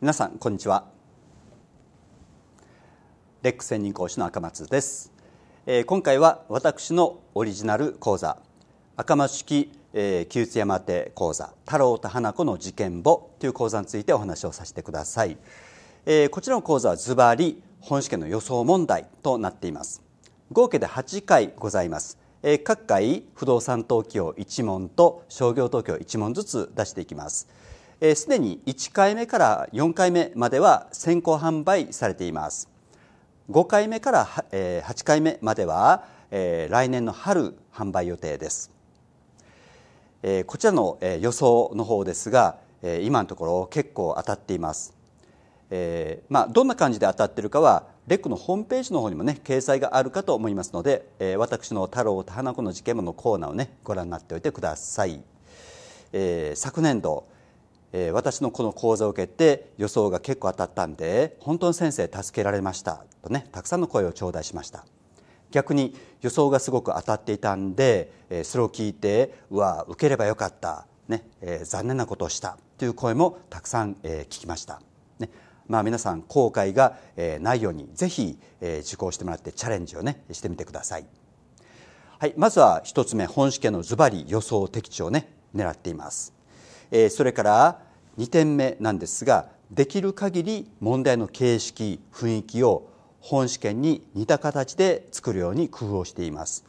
皆さんこんにちはレック専任講師の赤松です、え今回は私のオリジナル講座赤松式えー、旧津山手講座「太郎と花子の事件簿」という講座についてお話をさせてください、えこちらの講座はズバリ本試験の予想問題となっています合計で8回ございます、え各回不動産登記を1問と商業登記を1問ずつ出していきますえすでに1回目から4回目までは先行販売されています5回目から8回目までは来年の春販売予定ですこちらの予想の方ですが今のところ結構当たっていますえまあ、どんな感じで当たっているかはレックのホームページの方にもね掲載があるかと思いますので、え私の太郎と花子の事件簿のコーナーをねご覧になっておいてください、え昨年度えー、私のこの講座を受けて予想が結構当たったんで本当に先生助けられましたとねたくさんの声を頂戴しました逆に予想がすごく当たっていたんで、えー、それを聞いてうわ受ければよかったね、えー、残念なことをしたという声もたくさん、えー、聞きました、ねまあ、皆さん後悔が、えー、ないようにぜひ、えー、受講してもらってチャレンジをねしてみてください、はい、まずは一つ目本試験のズバリ予想的中をね狙っていますえそれから2点目なんですができる限り問題の形式雰囲気を本試験に似た形で作るように工夫をしています。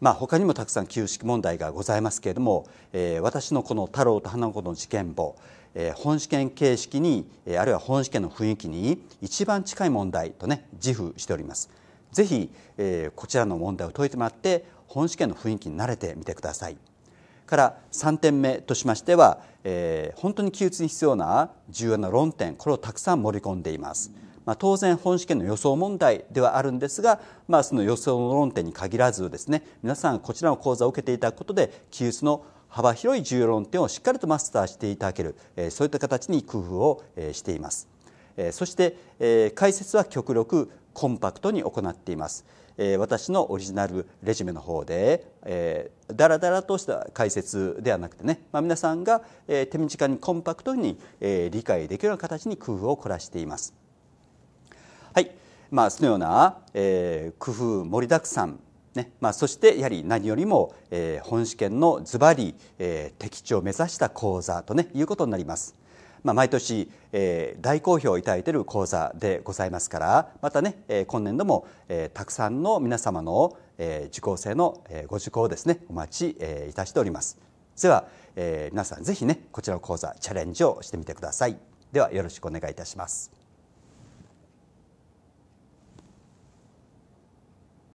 まあ、他にもたくさん旧式問題がございますけれども、えー、私のこの太郎と花子の事件簿、えー、本試験形式に、えー、あるいは本試験の雰囲気に一番近い問題とね自負しております。ぜひ、えー、こちらの問題を解いてもらって本試験の雰囲気に慣れてみてください。から3点目としましては、えー、本当に記述に必要な重要な論点これをたくさん盛り込んでいます。まあ、当然本試験の予想問題ではあるんですが、まあ、その予想の論点に限らずですね皆さんこちらの講座を受けていただくことで記述の幅広い重要論点をしっかりとマスターしていただける、えー、そういった形に工夫を、えー、しています。えー、そして、えー、解説は極力コンパクトに行っています、え私のオリジナルレジュメの方で、えー、だらだらとした解説ではなくてね、まあ、皆さんが、え手短にコンパクトに、え理解できるような形に工夫を凝らしていますはいまあそのような、え工夫盛りだくさんねまあ、そしてやはり何よりも、え本試験のズバリ、え中適地を目指した講座と、ね、いうことになります。まあ、毎年、えー、大好評をいただいている講座でございますからまたね、えー、今年度も、えー、たくさんの皆様の、えー、受講生の、えー、ご受講をですねお待ち、えー、いたしておりますでは、えー、皆さんぜひねこちらの講座チャレンジをしてみてくださいではよろしくお願いいたします